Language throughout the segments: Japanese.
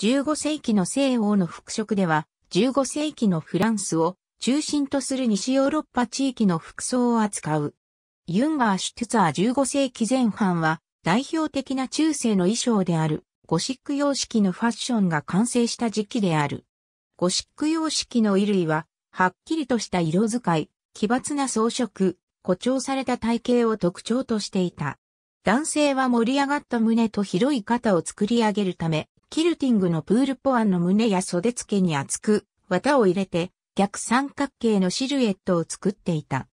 15世紀の西欧の復職では、15世紀のフランスを中心とする西ヨーロッパ地域の服装を扱う。ユンガー・シュツァー15世紀前半は代表的な中世の衣装であるゴシック様式のファッションが完成した時期である。ゴシック様式の衣類ははっきりとした色使い、奇抜な装飾、誇張された体型を特徴としていた。男性は盛り上がった胸と広い肩を作り上げるため、キルティングのプールポアンの胸や袖付けに厚く、綿を入れて、逆三角形のシルエットを作っていた。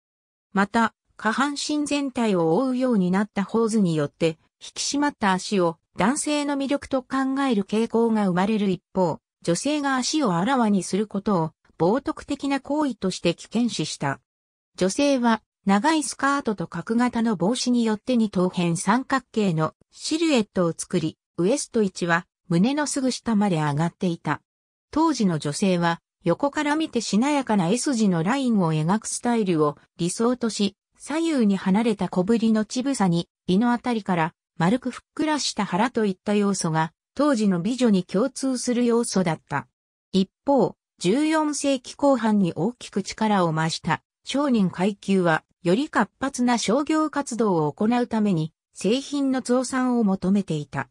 また、下半身全体を覆うようになったホーズによって、引き締まった足を男性の魅力と考える傾向が生まれる一方、女性が足をあらわにすることを冒涜的な行為として危険視した。女性は長いスカートと角型の帽子によって二等辺三角形のシルエットを作り、ウエスト位置は胸のすぐ下まで上がっていた。当時の女性は、横から見てしなやかな S 字のラインを描くスタイルを理想とし、左右に離れた小ぶりの乳房に、胃のあたりから丸くふっくらした腹といった要素が、当時の美女に共通する要素だった。一方、14世紀後半に大きく力を増した商人階級は、より活発な商業活動を行うために、製品の増産を求めていた。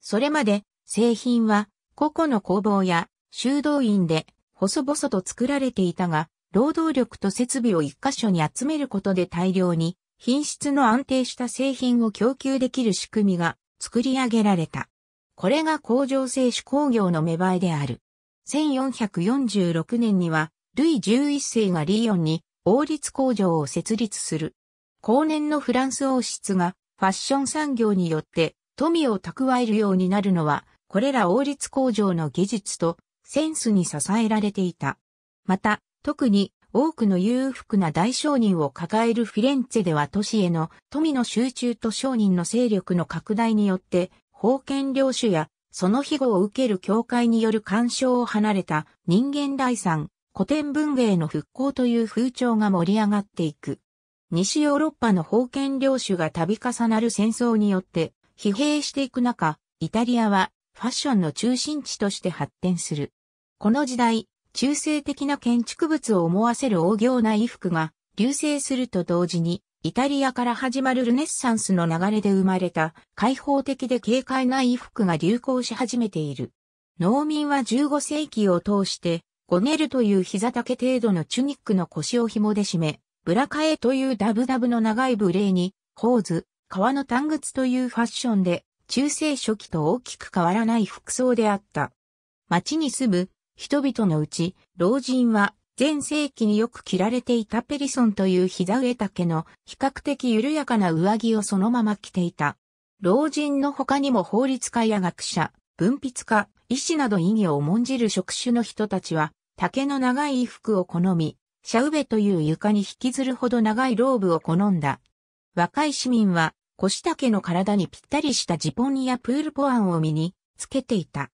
それまで製品は個々の工房や修道院で細々と作られていたが、労働力と設備を一箇所に集めることで大量に品質の安定した製品を供給できる仕組みが作り上げられた。これが工場製紙工業の芽生えである。1446年には、ルイ11世がリヨンに王立工場を設立する。後年のフランス王室がファッション産業によって富を蓄えるようになるのはこれら王立工場の技術とセンスに支えられていた。また、特に多くの裕福な大商人を抱えるフィレンツェでは都市への富の集中と商人の勢力の拡大によって、封建領主やその庇護を受ける教会による干渉を離れた人間第産、古典文芸の復興という風潮が盛り上がっていく。西ヨーロッパの封建領主が度重なる戦争によって疲弊していく中、イタリアはファッションの中心地として発展する。この時代、中世的な建築物を思わせる大行な衣服が流星すると同時に、イタリアから始まるルネッサンスの流れで生まれた開放的で軽快な衣服が流行し始めている。農民は15世紀を通して、ゴネルという膝丈程度のチュニックの腰を紐で締め、ブラカエというダブダブの長い無礼に、ホーズ、革の短靴というファッションで中世初期と大きく変わらない服装であった。町に住む人々のうち、老人は前世紀によく着られていたペリソンという膝上丈の比較的緩やかな上着をそのまま着ていた。老人の他にも法律家や学者、文筆家、医師など意義を重んじる職種の人たちは、竹の長い衣服を好み、シャウベという床に引きずるほど長いローブを好んだ。若い市民は腰丈の体にぴったりしたジポンやプールポアンを身につけていた。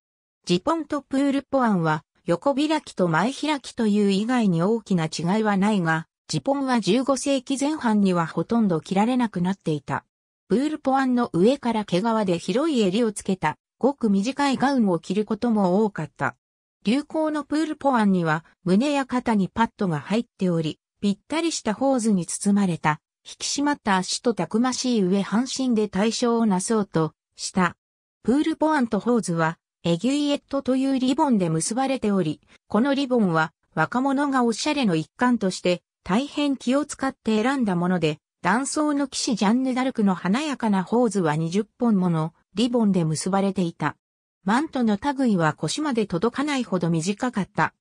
ジポンとプールポアンは横開きと前開きという以外に大きな違いはないが、ジポンは15世紀前半にはほとんど着られなくなっていた。プールポアンの上から毛皮で広い襟をつけた、ごく短いガウンを着ることも多かった。流行のプールポアンには胸や肩にパッドが入っており、ぴったりしたホーズに包まれた引き締まった足とたくましい上半身で対象をなそうとした。プールポアントホーズは、エギュイエットというリボンで結ばれており、このリボンは若者がおしゃれの一環として大変気を使って選んだもので、断層の騎士ジャンヌ・ダルクの華やかなホーズは20本ものリボンで結ばれていた。マントの類は腰まで届かないほど短かった。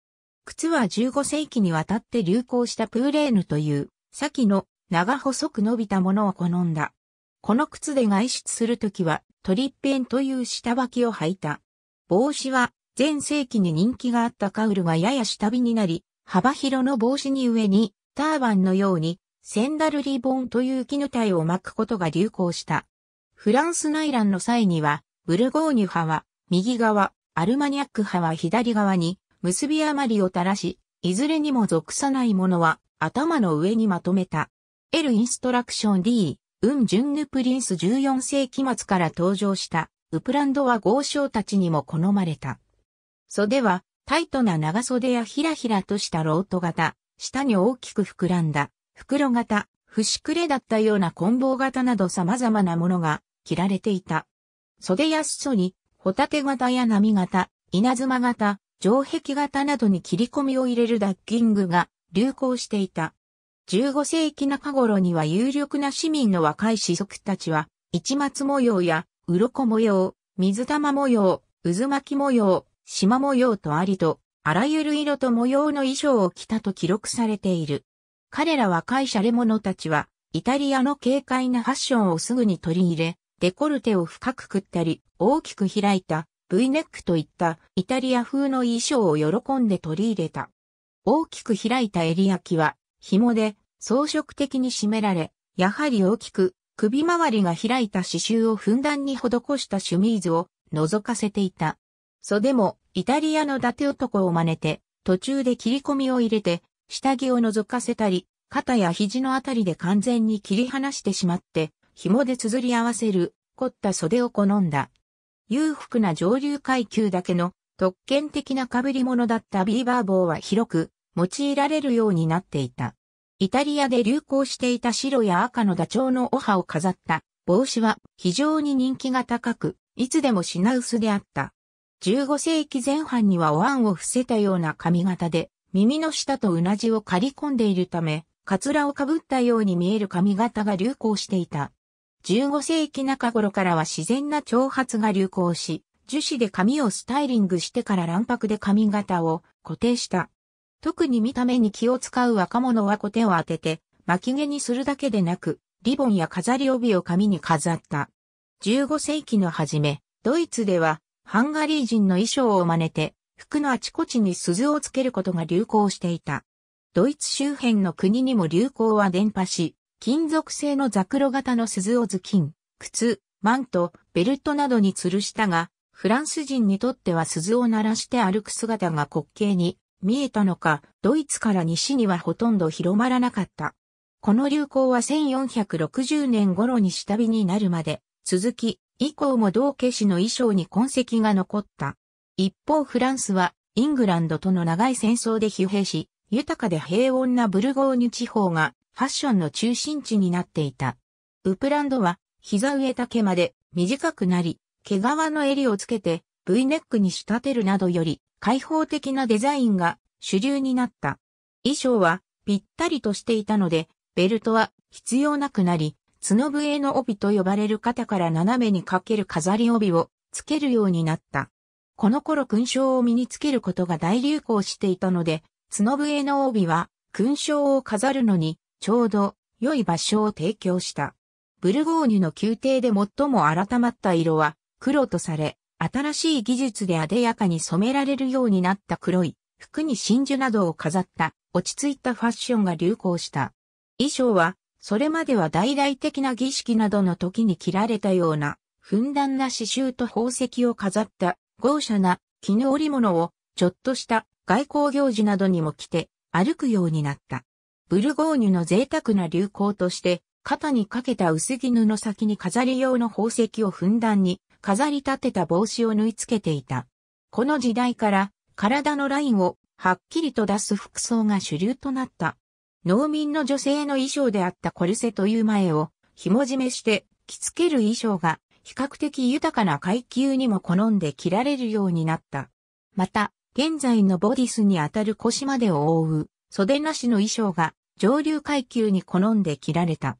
靴は15世紀にわたって流行したプーレーヌという、先の長細く伸びたものを好んだ。この靴で外出するときは、トリッペンという下履きを履いた。帽子は、前世紀に人気があったカウルがやや下火になり、幅広の帽子に上に、ターバンのように、センダルリボンという絹体を巻くことが流行した。フランス内乱の際には、ブルゴーニュ派は、右側、アルマニャック派は左側に、結び余りを垂らし、いずれにも属さないものは、頭の上にまとめた。L インストラクション D、ウン・ジュンヌ・プリンス14世紀末から登場したウプランドは豪商たちにも好まれた。袖はタイトな長袖やひらひらとしたロート型、下に大きく膨らんだ、袋型、不しくれだったような棍棒型など様々なものが着られていた。袖や裾に、ホタテ型や波型、稲妻型、城壁型などに切り込みを入れるダッキングが流行していた。15世紀中頃には有力な市民の若い子族たちは、市松模様や、鱗模様、水玉模様、渦巻き模様、縞模様とありと、あらゆる色と模様の衣装を着たと記録されている。彼ら若いシャレ者たちは、イタリアの軽快なファッションをすぐに取り入れ、デコルテを深くくったり、大きく開いた、V ネックといったイタリア風の衣装を喜んで取り入れた。大きく開いた襟焼きは紐で装飾的に締められ、やはり大きく首周りが開いた刺繍をふんだんに施したシュミーズを覗かせていた。袖もイタリアの伊達男を真似て、途中で切り込みを入れて、下着を覗かせたり、肩や肘のあたりで完全に切り離してしまって、紐で綴り合わせる、凝った袖を好んだ。裕福な上流階級だけの特権的な被り物だったビーバー帽は広く用いられるようになっていた。イタリアで流行していた白や赤のダチョウのオハを飾った帽子は非常に人気が高く、いつでも品薄であった。15世紀前半にはお椀を伏せたような髪型で、耳の下とうなじを刈り込んでいるため、カツラをかぶったように見える髪型が流行していた。15世紀中頃からは自然な長髪が流行し、樹脂で髪をスタイリングしてから卵白で髪型を固定した。特に見た目に気を使う若者は小手を当てて、巻き毛にするだけでなく、リボンや飾り帯を髪に飾った。15世紀の初め、ドイツでは、ハンガリー人の衣装を真似て、服のあちこちに鈴をつけることが流行していた。ドイツ周辺の国にも流行は伝播し、金属製のザクロ型の鈴を頭巾、靴、マント、ベルトなどに吊るしたが、フランス人にとっては鈴を鳴らして歩く姿が滑稽に見えたのか、ドイツから西にはほとんど広まらなかった。この流行は1460年頃に下火になるまで続き、以降も道化師の衣装に痕跡が残った。一方フランスはイングランドとの長い戦争で疲弊し、豊かで平穏なブルゴーニュ地方がファッションの中心地になっていた。ウプランドは膝上丈まで短くなり、毛皮の襟をつけて V ネックに仕立てるなどより開放的なデザインが主流になった。衣装はぴったりとしていたので、ベルトは必要なくなり、角笛の帯と呼ばれる肩から斜めにかける飾り帯をつけるようになった。この頃勲章を身につけることが大流行していたので、角笛の帯は勲章を飾るのにちょうど良い場所を提供した。ブルゴーニュの宮廷で最も改まった色は黒とされ、新しい技術で艶やかに染められるようになった黒い服に真珠などを飾った落ち着いたファッションが流行した。衣装は、それまでは大々的な儀式などの時に着られたような、ふんだんな刺繍と宝石を飾った豪奢な絹織物を、ちょっとした外交行事などにも着て歩くようになった。ブルゴーニュの贅沢な流行として、肩にかけた薄着布先に飾り用の宝石をふんだんに飾り立てた帽子を縫い付けていた。この時代から体のラインをはっきりと出す服装が主流となった。農民の女性の衣装であったコルセという前を紐締めして着付ける衣装が比較的豊かな階級にも好んで着られるようになった。また、現在のボディスにあたる腰までを覆う袖なしの衣装が上流階級に好んで着られた。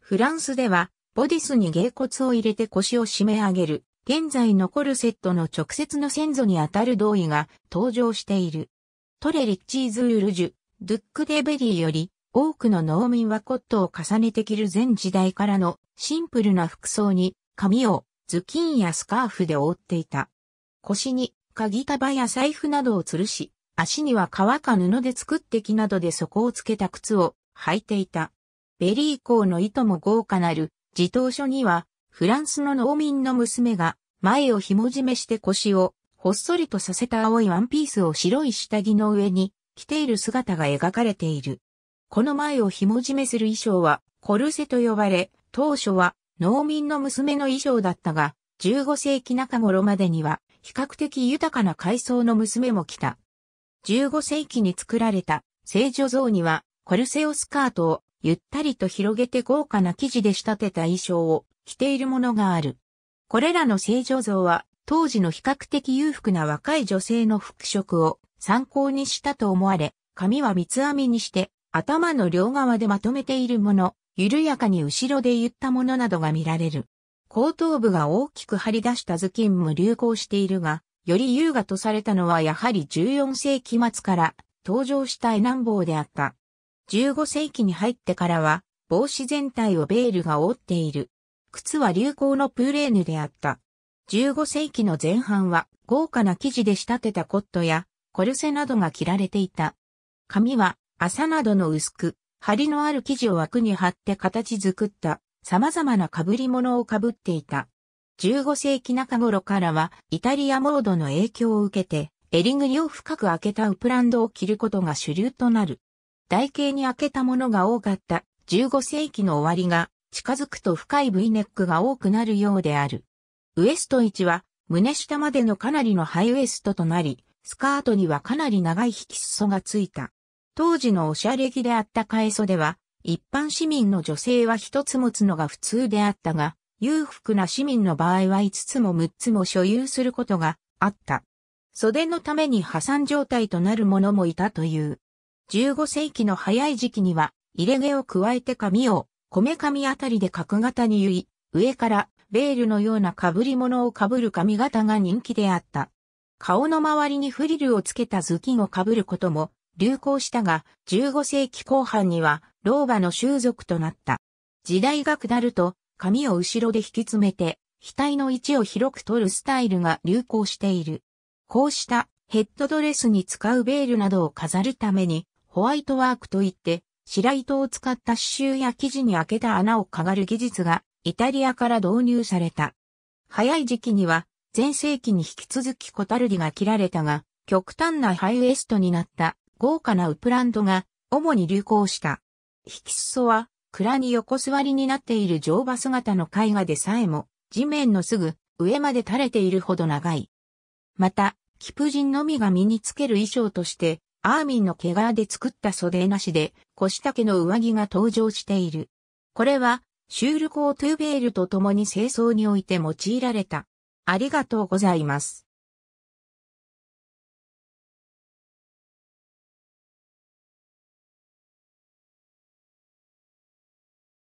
フランスではボディスに芸骨を入れて腰を締め上げる、現在残るセットの直接の先祖にあたる同意が登場している。トレリッチーズ・ウルジュ、ドゥック・デベリーより、多くの農民はコットを重ねて着る前時代からのシンプルな服装に髪を頭巾やスカーフで覆っていた。腰に鍵束や財布などを吊るし、足には革か布で作って木などで底をつけた靴を履いていた。ベリー校の糸も豪華なる自答書には、フランスの農民の娘が、前を紐締めして腰を、ほっそりとさせた青いワンピースを白い下着の上に、着ている姿が描かれている。この前を紐締めする衣装は、コルセと呼ばれ、当初は、農民の娘の衣装だったが、15世紀中頃までには、比較的豊かな階層の娘も来た。15世紀に作られた、聖女像には、コルセオスカートをゆったりと広げて豪華な生地で仕立てた衣装を着ているものがある。これらの聖女像は当時の比較的裕福な若い女性の服飾を参考にしたと思われ、髪は三つ編みにして頭の両側でまとめているもの、緩やかに後ろで言ったものなどが見られる。後頭部が大きく張り出した頭巾も流行しているが、より優雅とされたのはやはり14世紀末から登場した絵南ンであった。15世紀に入ってからは、帽子全体をベールが覆っている。靴は流行のプーレーヌであった。15世紀の前半は豪華な生地で仕立てたコットやコルセなどが着られていた。髪は麻などの薄く、針のある生地を枠に貼って形作った様々な被り物を被っていた。15世紀中頃からはイタリアモードの影響を受けて、襟ぐりを深く開けたウプランドを着ることが主流となる。台形に開けたものが多かった15世紀の終わりが近づくと深い V ネックが多くなるようである。ウエスト1は胸下までのかなりのハイウエストとなり、スカートにはかなり長い引き裾がついた。当時のおしゃれ着であった替え袖は、一般市民の女性は一つ持つのが普通であったが、裕福な市民の場合は5つも6つも所有することがあった。袖のために破産状態となる者もいたという。15世紀の早い時期には、入れ毛を加えて髪を、こめかみあたりで角型に結い、上からベールのような被り物を被る髪型が人気であった。顔の周りにフリルをつけた頭巾を被ることも流行したが、15世紀後半には老婆の習俗となった。時代が下ると、髪を後ろで引き詰めて、額の位置を広く取るスタイルが流行している。こうしたヘッドドレスに使うベールなどを飾るために、ホワイトワークといって、白糸を使った刺繍や生地に開けた穴をかがる技術がイタリアから導入された。早い時期には、前世紀に引き続きコタルディが切られたが、極端なハイウエストになった豪華なウプランドが主に流行した。引き裾は、蔵に横座りになっている乗馬姿の絵画でさえも、地面のすぐ上まで垂れているほど長い。また、キプ人のみが身につける衣装として、アーミンの毛皮で作った袖なしで、腰丈の上着が登場している。これは、シュールコートゥーベールと共に清掃において用いられた。ありがとうございます。